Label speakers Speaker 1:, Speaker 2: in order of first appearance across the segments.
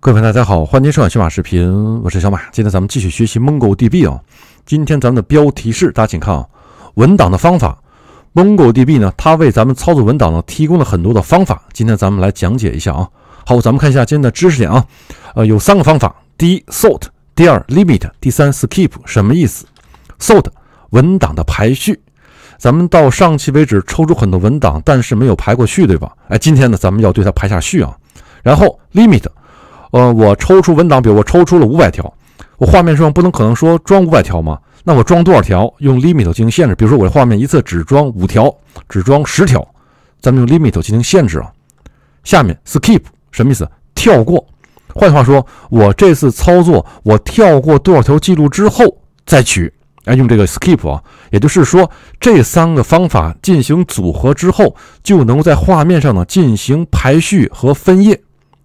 Speaker 1: 各位朋友，大家好，欢迎收看小马视频，我是小马。今天咱们继续学习 MongoDB 啊。今天咱们的标题是，大家请看啊，文档的方法。MongoDB 呢，它为咱们操作文档呢提供了很多的方法。今天咱们来讲解一下啊。好，咱们看一下今天的知识点啊。呃，有三个方法：第一，sort；第二，limit；第三，skip。什么意思？sort 文档的排序。咱们到上期为止抽出很多文档，但是没有排过序，对吧？哎，今天呢，咱们要对它排下序啊。然后 limit。呃，我抽出文档，比如我抽出了五百条，我画面上不能可能说装五百条吗？那我装多少条？用 limit 进行限制，比如说我的画面一次只装五条，只装十条，咱们用 limit 进行限制啊。下面 skip 什么意思？跳过，换句话说，我这次操作我跳过多少条记录之后再取？哎，用这个 skip 啊，也就是说这三个方法进行组合之后，就能够在画面上呢进行排序和分页，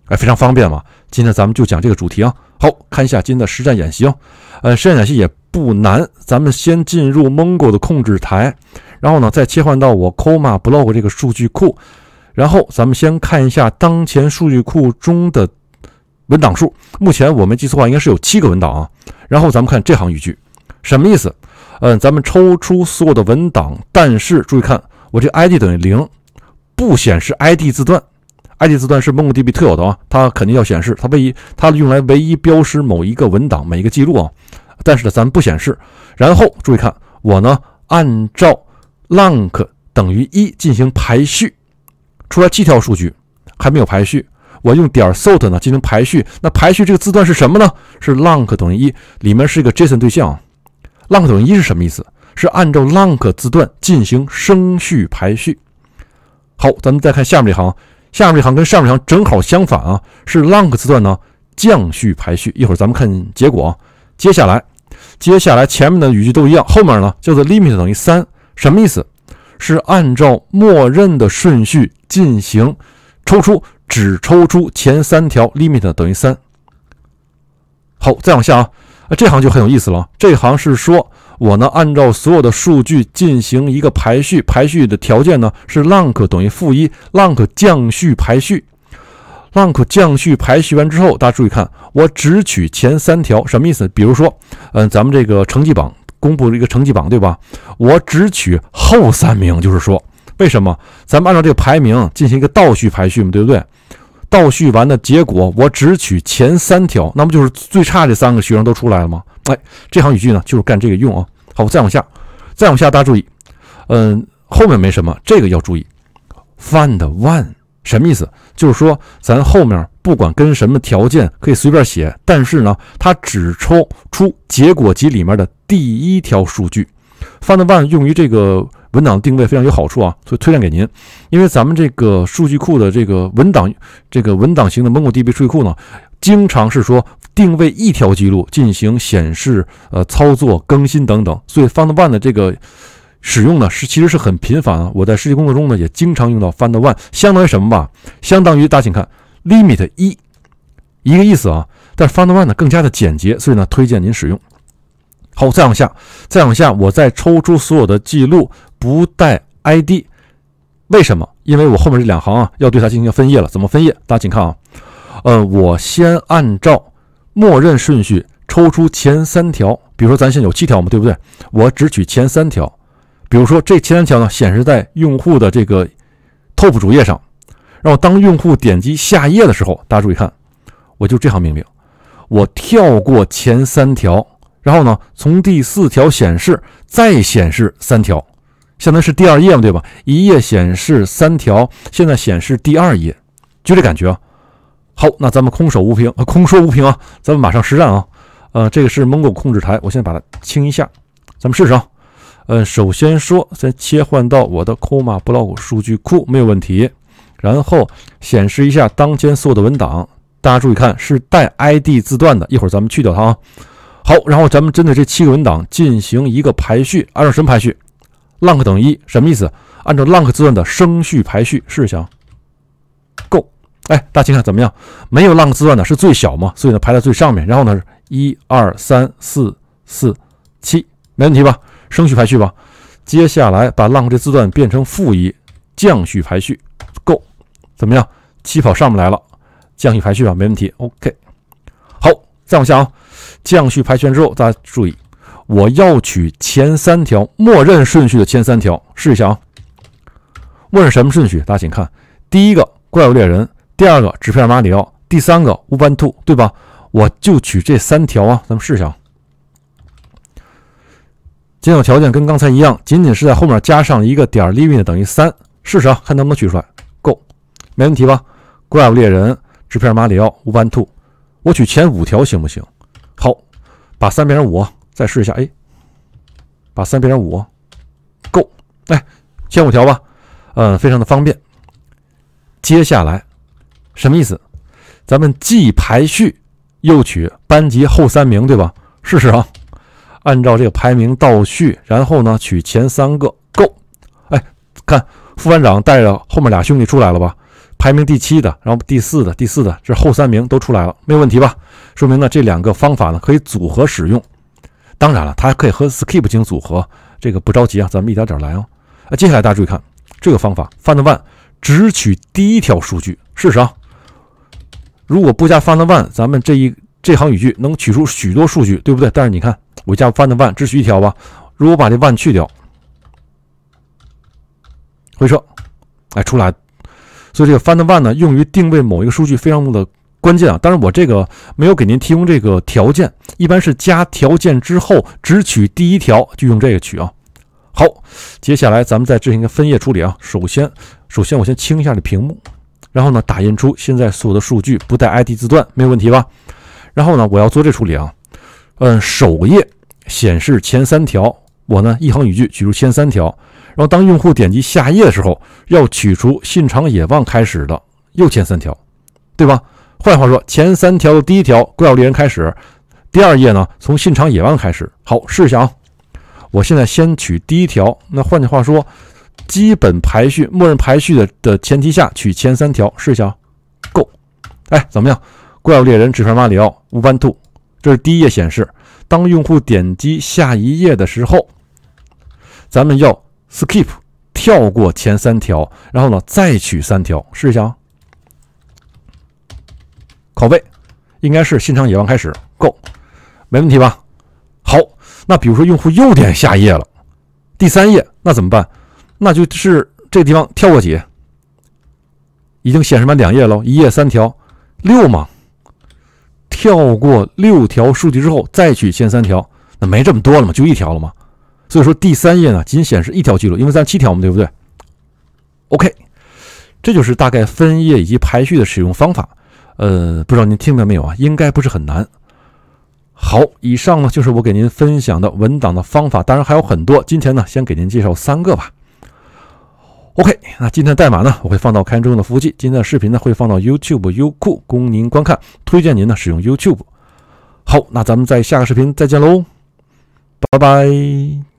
Speaker 1: 哎，非常方便嘛。今天咱们就讲这个主题啊，好，看一下今天的实战演习。啊，呃，实战演习也不难，咱们先进入 Mongo 的控制台，然后呢，再切换到我 c o m a Blog 这个数据库，然后咱们先看一下当前数据库中的文档数。目前我没记错的话，应该是有七个文档啊。然后咱们看这行语句，什么意思？嗯，咱们抽出所有的文档，但是注意看，我这 ID 等于零，不显示 ID 字段。ID 字段是 MongoDB 特有的啊，它肯定要显示，它唯一，它用来唯一标识某一个文档、每一个记录啊。但是呢，咱不显示。然后注意看，我呢按照 link 等于一进行排序，出来几条数据还没有排序。我用点 sort 呢进行排序。那排序这个字段是什么呢？是 link 等于一里面是一个 JSON 对象，link 等于一是什么意思？是按照 link 字段进行升序排序。好，咱们再看下面这行。下面这行跟上面行正好相反啊，是 l o n g 字段呢降序排序。一会儿咱们看结果啊。接下来，接下来前面的语句都一样，后面呢叫做 limit 等于三，什么意思？是按照默认的顺序进行抽出，只抽出前三条，limit 等于三。好，再往下啊这行就很有意思了，这行是说。我呢，按照所有的数据进行一个排序，排序的条件呢是 rank 等于负一，rank 降序排序。rank 降序排序完之后，大家注意看，我只取前三条，什么意思？比如说，嗯，咱们这个成绩榜公布了一个成绩榜，对吧？我只取后三名，就是说，为什么？咱们按照这个排名进行一个倒序排序嘛，对不对？倒序完的结果，我只取前三条，那不就是最差这三个学生都出来了吗？哎，这行语句呢，就是干这个用啊。好，再往下，再往下，大家注意，嗯，后面没什么，这个要注意。find one 什么意思？就是说，咱后面不管跟什么条件，可以随便写，但是呢，它只抽出结果集里面的第一条数据。find one 用于这个。文档的定位非常有好处啊，所以推荐给您。因为咱们这个数据库的这个文档，这个文档型的 MongoDB 数据库呢，经常是说定位一条记录进行显示、呃操作、更新等等，所以 FindOne 的这个使用呢是其实是很频繁。啊。我在实际工作中呢也经常用到 FindOne，相当于什么吧？相当于大家请看 Limit 一一个意思啊。但是 FindOne 呢更加的简洁，所以呢推荐您使用。好，再往下，再往下，我再抽出所有的记录不带 ID，为什么？因为我后面这两行啊，要对它进行分页了。怎么分页？大家请看啊，呃，我先按照默认顺序抽出前三条，比如说咱现在有七条嘛，对不对？我只取前三条，比如说这前三条呢显示在用户的这个 TOP 主页上，然后当用户点击下一页的时候，大家注意看，我就这行命令，我跳过前三条。然后呢？从第四条显示，再显示三条，现在是第二页嘛，对吧？一页显示三条，现在显示第二页，就这感觉啊。好，那咱们空手无凭啊，空说无凭啊，咱们马上实战啊。呃，这个是蒙古控制台，我现在把它清一下，咱们试试啊。呃，首先说，先切换到我的 k o m a Block 数据库，没有问题。然后显示一下当前所有的文档，大家注意看，是带 ID 字段的，一会儿咱们去掉它啊。好，然后咱们针对这七个文档进行一个排序，按照什么排序 l e n g 等于一，什么意思？按照 l e n g 字段的升序排序，试想，够，哎，大家看怎么样？没有 l e n g 字段的是最小嘛，所以呢排在最上面。然后呢，一、二、三、四、四、七，没问题吧？升序排序吧。接下来把 l e n g 这字段变成负一，降序排序，够，怎么样？七跑上面来了，降序排序吧，没问题。OK。像下啊？降序排序之后，大家注意，我要取前三条，默认顺序的前三条，试一下啊。默认什么顺序？大家请看，第一个怪物猎人，第二个纸片马里奥，第三个乌班兔，对吧？我就取这三条啊，咱们试一下。检索条件跟刚才一样，仅仅是在后面加上一个点 l i v i g 等于三，试试啊，看能不能取出来。Go，没问题吧？怪物猎人、纸片马里奥、乌班兔。我取前五条行不行？好，把三变成五，再试一下。哎，把三变成五，够。哎，前五条吧。嗯，非常的方便。接下来什么意思？咱们既排序又取班级后三名，对吧？试试啊，按照这个排名倒序，然后呢取前三个，够。哎，看副班长带着后面俩兄弟出来了吧？排名第七的，然后第四的，第四的，这是后三名都出来了，没有问题吧？说明呢，这两个方法呢可以组合使用。当然了，它还可以和 SKIP 进行组合。这个不着急啊，咱们一点点来哦。啊，接下来大家注意看，这个方法 FIND ONE 只取第一条数据，试试啊。如果不加 FIND ONE，咱们这一这行语句能取出许多数据，对不对？但是你看，我加 FIND ONE 只取一条吧。如果把这 ONE 去掉，回车，哎，出来。所以这个 find one 呢，用于定位某一个数据，非常的关键啊。当然，我这个没有给您提供这个条件，一般是加条件之后只取第一条，就用这个取啊。好，接下来咱们再进行一个分页处理啊。首先，首先我先清一下这屏幕，然后呢，打印出现在所有的数据，不带 ID 字段，没有问题吧？然后呢，我要做这处理啊。嗯，首页显示前三条，我呢一行语句取出前三条。然后，当用户点击下一页的时候，要取出信长野望开始的右前三条，对吧？换句话说，前三条的第一条怪物猎人开始，第二页呢从信长野望开始。好，试一下啊！我现在先取第一条。那换句话说，基本排序、默认排序的的前提下，取前三条，试一下啊。Go，哎，怎么样？怪物猎人、纸片马里奥、无斑兔，这是第一页显示。当用户点击下一页的时候，咱们要。Skip，跳过前三条，然后呢，再取三条，试一下啊。拷贝，应该是新场野望开始，g o 没问题吧？好，那比如说用户又点下页了，第三页，那怎么办？那就是这地方跳过几？已经显示满两页了，一页三条，六嘛？跳过六条数据之后，再取前三条，那没这么多了嘛，就一条了嘛。所以说第三页呢，仅显示一条记录，因为咱七条嘛，对不对？OK，这就是大概分页以及排序的使用方法。呃，不知道您听明白没有啊？应该不是很难。好，以上呢就是我给您分享的文档的方法，当然还有很多。今天呢，先给您介绍三个吧。OK，那今天代码呢，我会放到开源中的服务器。今天的视频呢，会放到 YouTube、优酷供您观看，推荐您呢使用 YouTube。好，那咱们在下个视频再见喽，拜拜。